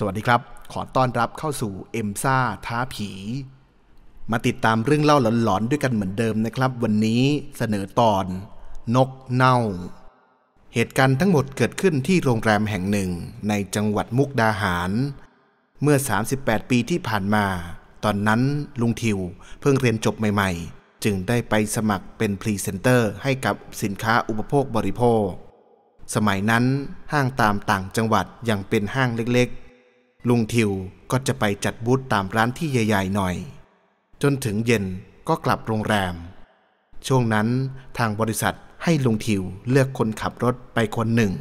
สวัสดีครับ ขอต้อนรับเข้าสู่ เอ็มซ่า ท้าผี มาติดตามเรื่องเล่าหลอนๆ ด้วยกันเหมือนเดิมนะครับ วันนี้เสนอตอน นกเน่า เหตุการณ์ทั้งหมดเกิดขึ้นที่โรงแรมแห่งหนึ่งในจังหวัดมุกดาหาร เมื่อ 38 ปีที่ผ่านมา ตอนนั้นลุงทิว เพิ่งเรียนจบใหม่ๆ จึงได้ไปสมัครเป็นพรีเซนเตอร์ ให้กับสินค้าอุปโภคบริโภค สมัยนั้นห้างตามต่างจังหวัดยังเป็นห้างเล็กๆลุงทิว ก็จะไปจัดบูธตามร้านที่ใหญ่ ๆ หน่อย จนถึงเย็นก็กลับโรงแรม ช่วงนั้นทางบริษัทให้ลุงทิวเลือกคนขับรถไปคนหนึ่ง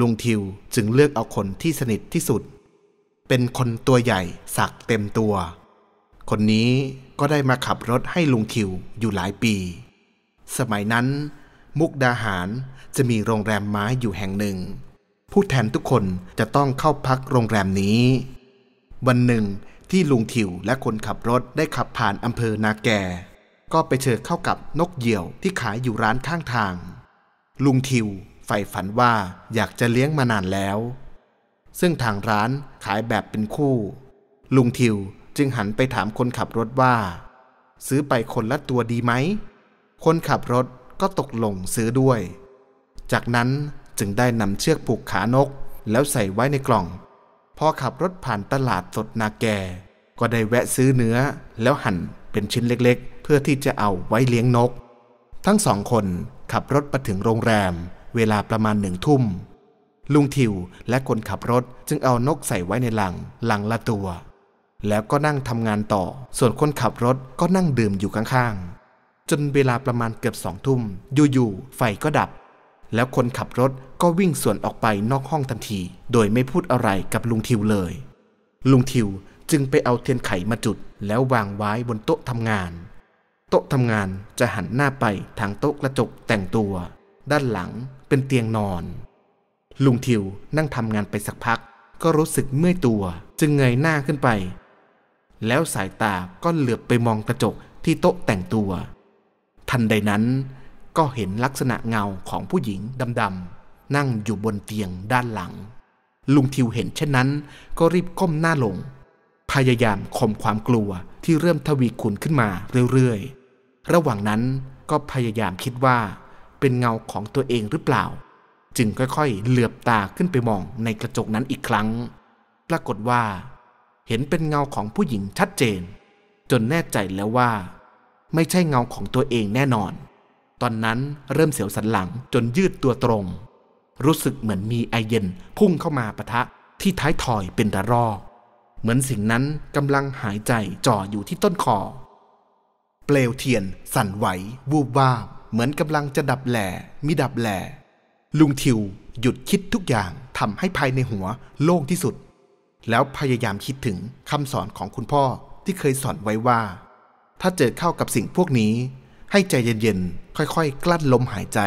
ลุงทิวจึงเลือกเอาคนที่สนิทที่สุด เป็นคนตัวใหญ่สักเต็มตัว คนนี้ก็ได้มาขับรถให้ลุงทิวอยู่หลายปี สมัยนั้นมุกดาหารจะมีโรงแรมไม้อยู่แห่งหนึ่งผู้แทนทุกคนจะต้องเข้าพักโรงแรมนี้ วันหนึ่ง ที่ลุงทิวและคนขับรถได้ขับผ่านอำเภอนาแก่ ก็ไปเจอเข้ากับนกเหยี่ยวที่ขายอยู่ร้านข้างทาง ลุงทิวใฝ่ฝันว่าอยากจะเลี้ยงมานานแล้ว ซึ่งทางร้านขายแบบเป็นคู่ ลุงทิวจึงหันไปถามคนขับรถว่า ซื้อไปคนละตัวดีไหม คนขับรถก็ตกลงซื้อด้วย จากนั้นจึงได้นำเชือกผูกขานกแล้วใส่ไว้ในกล่อง พอขับรถผ่านตลาดสดนาแก ก็ได้แวะซื้อเนื้อแล้วหั่นเป็นชิ้นเล็กๆ เพื่อที่จะเอาไว้เลี้ยงนก ทั้งสองคนขับรถไปถึงโรงแรม เวลาประมาณหนึ่งทุ่ม ลุงทิวและคนขับรถจึงเอานกใส่ไว้ในหลังหลังละตัว แล้วก็นั่งทำงานต่อ ส่วนคนขับรถก็นั่งดื่มอยู่ข้างๆจนเวลาประมาณเกือบสองทุ่มอยู่ๆไฟก็ดับแล้วคนขับรถก็วิ่งสวนออกไปนอกห้องทันทีโดยไม่พูดอะไรกับลุงทิวเลย ลุงทิวจึงไปเอาเทียนไขมาจุดแล้ววางไว้บนโต๊ะทำงาน โต๊ะทำงานจะหันหน้าไปทางโต๊ะกระจกแต่งตัว ด้านหลังเป็นเตียงนอน ลุงทิวนั่งทำงานไปสักพัก ก็รู้สึกเมื่อยตัวจึงเงยหน้าขึ้นไป แล้วสายตาก็เหลือบไปมองกระจกที่โต๊ะแต่งตัว ทันใดนั้นก็เห็นลักษณะเงาของผู้หญิงดำๆ นั่งอยู่บนเตียงด้านหลัง ลุงทิวเห็นเช่นนั้นก็รีบก้มหน้าลง พยายามข่มความกลัวที่เริ่มทวีคูณขึ้นมาเรื่อยๆระหว่างนั้นก็พยายามคิดว่า เป็นเงาของตัวเองหรือเปล่า จึงค่อยๆเหลือบตาขึ้นไปมองในกระจกนั้นอีกครั้ง ปรากฏว่า เห็นเป็นเงาของผู้หญิงชัดเจน จนแน่ใจแล้วว่า ไม่ใช่เงาของตัวเองแน่นอนตอนนั้นเริ่มเสียวสันหลังจนยืดตัวตรง รู้สึกเหมือนมีไอเย็นพุ่งเข้ามาปะทะที่ท้ายถอยเป็นระรอกเหมือนสิ่งนั้นกำลังหายใจจ่ออยู่ที่ต้นคอเปลวเทียน สั่นไหววูบวาบเหมือนกำลังจะดับแหล่มิดับแหล่ลุงทิวหยุดคิดทุกอย่างทำให้ภายในหัวโล่งที่สุด แล้วพยายามคิดถึงคำสอนของคุณพ่อที่เคยสอนไว้ว่า ถ้าเจอเข้ากับสิ่งพวกนี้ให้ใจเย็นๆ ค่อยๆ กลั้นลมหายใจ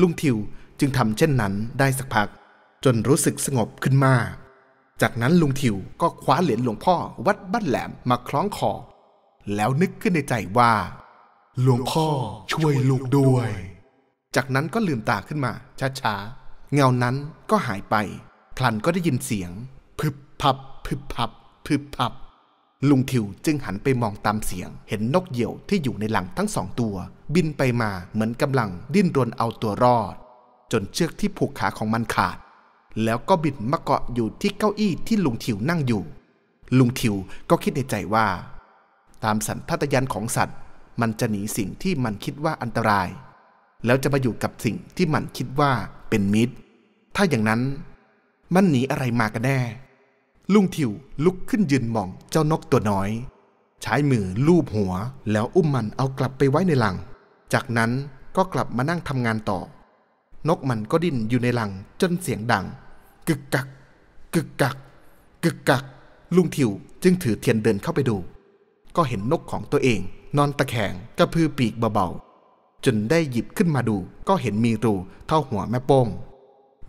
ลุงทิวจึงทำเช่นนั้นได้สักพัก จนรู้สึกสงบขึ้นมาจากนั้นลุงทิวก็คว้าเหรียญหลวงพ่อวัดบ้านแหลมมาคล้องคอ แล้วนึกขึ้นในใจว่า หลวงพ่อช่วยลูกด้วย จากนั้นก็ลืมตาขึ้นมาช้าๆ เงานั้นก็หายไป พลันก็ได้ยินเสียง พึบพับ พึบพับ พึบพับลุงทิวจึงหันไปมองตามเสียง เห็นนกเหยี่ยวที่อยู่ในหลังทั้งสองตัว บินไปมาเหมือนกำลังดิ้นรนเอาตัวรอด จนเชือกที่ผูกขาของมันขาด แล้วก็บินมาเกาะอยู่ที่เก้าอี้ที่ลุงทิวนั่งอยู่ ลุงทิวก็คิดในใจว่า ตามสัญชาตญาณของสัตว์ มันจะหนีสิ่งที่มันคิดว่าอันตราย แล้วจะมาอยู่กับสิ่งที่มันคิดว่าเป็นมิตร ถ้าอย่างนั้น มันหนีอะไรมากันแน่ลุงทิวลุกขึ้นยืนมองเจ้านกตัวน้อย ใช้มือลูบหัว แล้วอุ้มมันเอากลับไปไว้ในหลัง จากนั้นก็กลับมานั่งทำงานต่อ นกมันก็ดิ้นอยู่ในหลังจนเสียงดัง กึกกัก กึกกัก กึกกัก ลุงทิวจึงถือเทียนเดินเข้าไปดู ก็เห็นนกของตัวเอง นอนตะแคงกระพือปีกเบาๆจนได้หยิบขึ้นมาดูก็เห็นมีรูเท่าหัวแม่โป้ง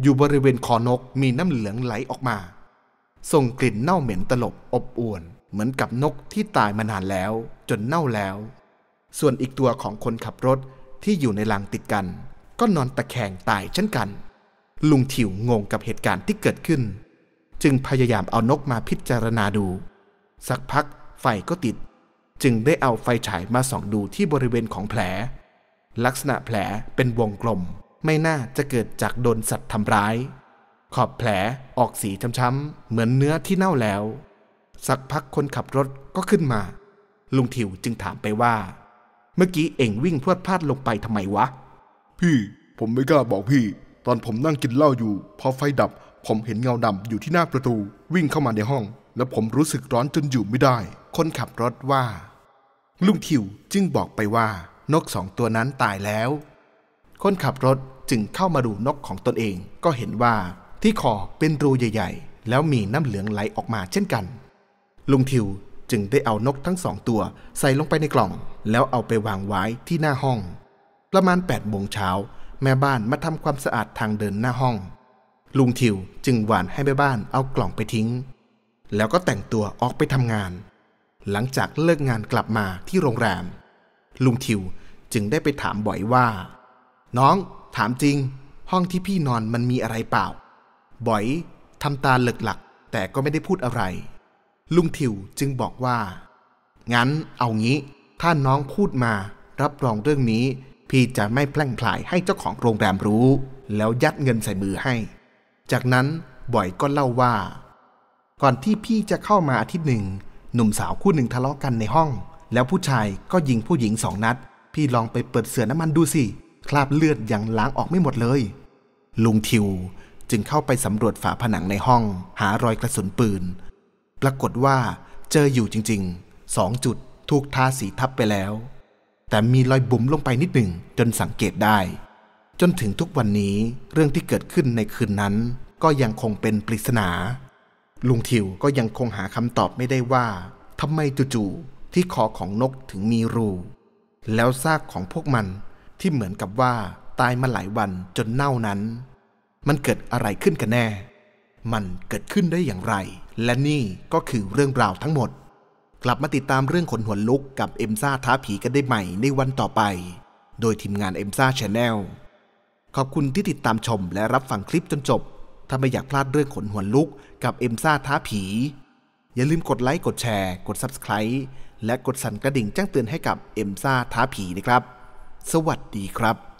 อยู่บริเวณคอนกมีน้ำเหลืองไหลออกมาส่งกลิ่นเน่าเหม็นตลบอบอวน เหมือนกับนกที่ตายมานานแล้ว จนเน่าแล้ว ส่วนอีกตัวของคนขับรถที่อยู่ในลังติดกัน ก็นอนตะแคงตายเช่นกัน ลุงถิวงงกับเหตุการณ์ที่เกิดขึ้น จึงพยายามเอานกมาพิจารณาดู สักพัก ไฟก็ติด จึงได้เอาไฟฉายมาส่องดูที่บริเวณของแผล ลักษณะแผลเป็นวงกลม ไม่น่าจะเกิดจากโดนสัตว์ทำร้ายขอบแผลออกสีช้ำๆ เหมือนเนื้อที่เน่าแล้ว สักพักคนขับรถก็ขึ้นมา ลุงถิวจึงถามไปว่า เมื่อกี้เอ็งวิ่งพวดพลาดลงไปทำไมวะ พี่ ผมไม่กล้าบอกพี่ ตอนผมนั่งกินเหล้าอยู่พอไฟดับผมเห็นเงาดำอยู่ที่หน้าประตู วิ่งเข้ามาในห้อง แล้วผมรู้สึกร้อนจนอยู่ไม่ได้ คนขับรถว่า ลุงทิวจึงบอกไปว่า นกสองตัวนั้นตายแล้ว คนขับรถจึงเข้ามาดูนกของตนเองก็เห็นว่าที่คอเป็นรูใหญ่ๆ แล้วมีน้ำเหลืองไหลออกมาเช่นกัน ลุงทิวจึงได้เอานกทั้งสองตัวใส่ลงไปในกล่อง แล้วเอาไปวางไว้ที่หน้าห้อง ประมาณ8โมงเช้า แม่บ้านมาทำความสะอาดทางเดินหน้าห้อง ลุงทิวจึงหวานให้แม่บ้านเอากล่องไปทิ้ง แล้วก็แต่งตัวออกไปทำงาน หลังจากเลิกงานกลับมาที่โรงแรม ลุงทิวจึงได้ไปถามบ่อยว่า น้องถามจริง ห้องที่พี่นอนมันมีอะไรเปล่าบอย ทำตาเหลึกหลัก แต่ก็ไม่ได้พูดอะไร ลุงทิวจึงบอกว่า งั้นเอางี้ ถ้าน้องพูดมา รับรองเรื่องนี้ พี่จะไม่แพล่งพลายให้เจ้าของโรงแรมรู้ แล้วยัดเงินใส่มือให้ จากนั้นบอยก็เล่าว่า ก่อนที่พี่จะเข้ามาอาทิตย์หนึ่ง หนุ่มสาวคู่หนึ่งทะเลาะกันในห้อง แล้วผู้ชายก็ยิงผู้หญิงสองนัดพี่ลองไปเปิดเสือน้ำมันดูสิ คราบเลือดยังล้างออกไม่หมดเลย ลุงทิวจึงเข้าไปสำรวจฝาผนังในห้องหารอยกระสุนปืน ปรากฏว่าเจออยู่จริงๆ สองจุดถูกทาสีทับไปแล้ว แต่มีรอยบุ๋มลงไปนิดหนึ่ง จนสังเกตได้ จนถึงทุกวันนี้เรื่องที่เกิดขึ้นในคืนนั้น ก็ยังคงเป็นปริศนา ลุงทิวก็ยังคงหาคำตอบไม่ได้ว่าทำไมจู่ๆที่คอของนกถึงมีรู แล้วซากของพวกมันที่เหมือนกับว่า ตายมาหลายวันจนเน่านั้นมันเกิดอะไรขึ้นกันแน่ มันเกิดขึ้นได้อย่างไร และนี่ก็คือเรื่องราวทั้งหมด กลับมาติดตามเรื่องขนหัวลุกกับเอ็มซ่าท้าผีกันได้ใหม่ในวันต่อไป โดยทีมงานเอ็มซ่าชาแนลขอบคุณที่ติดตามชมและรับฟังคลิปจนจบ ถ้าไม่อยากพลาดเรื่องขนหัวลุกกับเอ็มซ่าท้าผี อย่าลืมกดไลค์ กดแชร์ กด Subscribe และกดสั่นกระดิ่งแจ้งเตือนให้กับเอ็มซ่าท้าผีนะครับ สวัสดีครับ